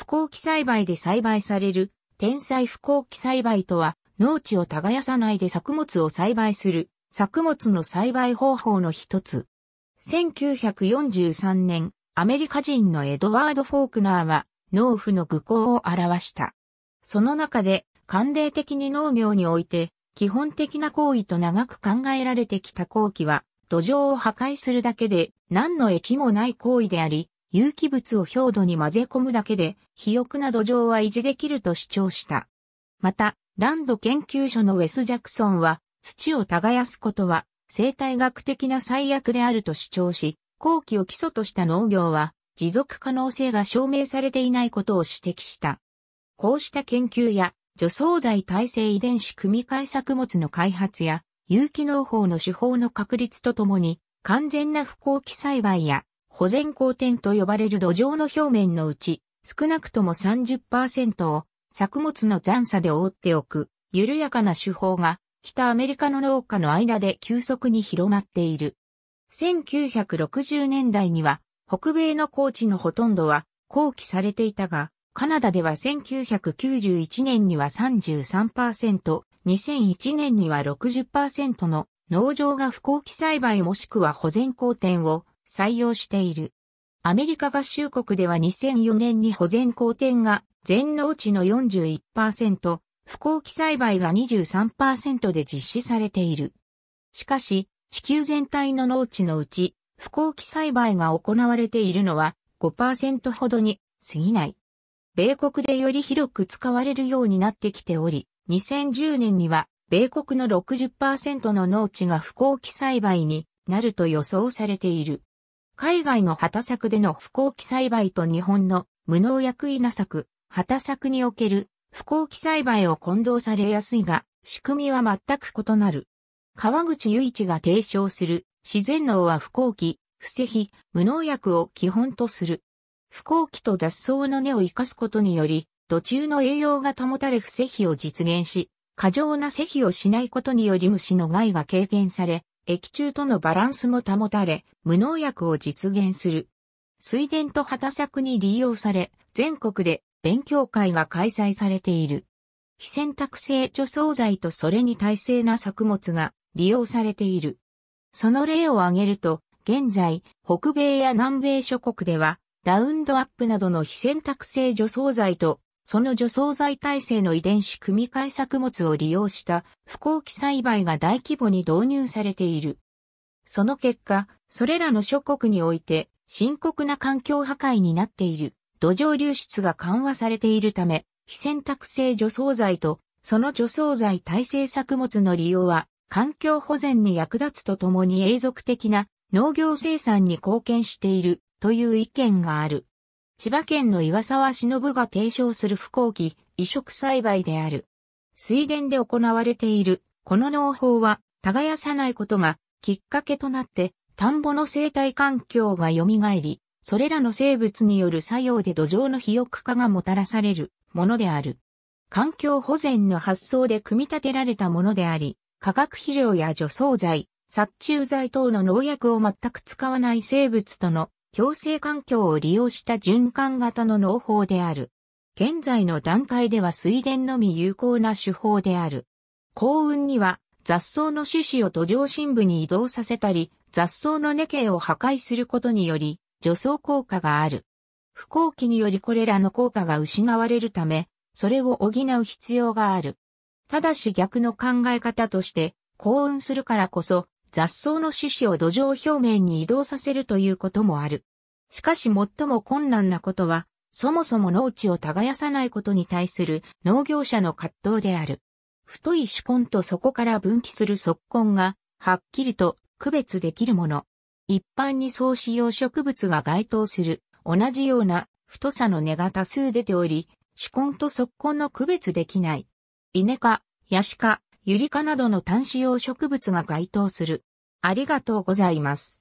不幸期栽培で栽培される、天才不幸期栽培とは、農地を耕さないで作物を栽培する、作物の栽培方法の一つ。1943年、アメリカ人のエドワード・フォークナーは、農夫の愚行を表した。その中で、慣例的に農業において、基本的な行為と長く考えられてきた後期は、土壌を破壊するだけで何の益もない行為であり、有機物を表土に混ぜ込むだけで、肥沃な土壌は維持できると主張した。また、ランド研究所のウェス・ジャクソンは、土を耕すことは、生態学的な最悪であると主張し、後期を基礎とした農業は、持続可能性が証明されていないことを指摘した。こうした研究や、除草剤耐性遺伝子組み換え作物の開発や、有機農法の手法の確立とともに、完全な不耕起栽培や保全光点と呼ばれる土壌の表面のうち、少なくとも30%を作物の残差で覆っておく、緩やかな手法が、北アメリカの農家の間で急速に広まっている。1960年代には、北米の高地のほとんどは、後期されていたが、カナダでは1991年には33%、2001年には60%の農場が不後期栽培もしくは保全工程を採用している。アメリカ合衆国では2004年に保全工転が全農地の41%、不耕起栽培が23%で実施されている。しかし、地球全体の農地のうち、不耕起栽培が行われているのは5%ほどに過ぎない。米国でより広く使われるようになってきており、2010年には米国の60%の農地が不耕起栽培になると予想されている。海外の畑作での不幸期栽培と日本の無農薬稲作、畑作における不幸期栽培を混同されやすいが、仕組みは全く異なる。川口雄一が提唱する自然農は不幸期、不正費、無農薬を基本とする。不幸期と雑草の根を生かすことにより、土中の栄養が保たれ不正費を実現し、過剰な施肥をしないことにより虫の害が軽減され、液中とのバランスも保たれ、無農薬を実現する。水田と畑作に利用され、全国で勉強会が開催されている。非選択性除草剤とそれに耐性な作物が利用されている。その例を挙げると、現在、北米や南米諸国では、ラウンドアップなどの非選択性除草剤とその除草剤耐性の遺伝子組み換え作物を利用した不耕起栽培が大規模に導入されている。その結果、それらの諸国において深刻な環境破壊になっている土壌流出が緩和されているため、非選択性除草剤とその除草剤耐性作物の利用は環境保全に役立つとともに永続的な農業生産に貢献しているという意見がある。千葉県の岩沢忍が提唱する不幸期、移植栽培である。水田で行われている、この農法は、耕さないことが、きっかけとなって、田んぼの生態環境が蘇り、それらの生物による作用で土壌の肥沃化がもたらされるものである。環境保全の発想で組み立てられたものであり、化学肥料や除草剤、殺虫剤等の農薬を全く使わない生物との共生環境を利用した循環型の農法である。現在の段階では水田のみ有効な手法である。幸運には雑草の種子を土壌深部に移動させたり、雑草の根茎を破壊することにより、除草効果がある。不幸期によりこれらの効果が失われるため、それを補う必要がある。ただし逆の考え方として、幸運するからこそ、雑草の種子を土壌表面に移動させるということもある。しかし最も困難なことは、そもそも農地を耕さないことに対する農業者の葛藤である。太い主根とそこから分岐する側根が、はっきりと区別できるもの。一般に総使用植物が該当する、同じような太さの根が多数出ており、主根と側根の区別できない。稲か、ヤシか、ユリ科などの単子用植物が該当する。ありがとうございます。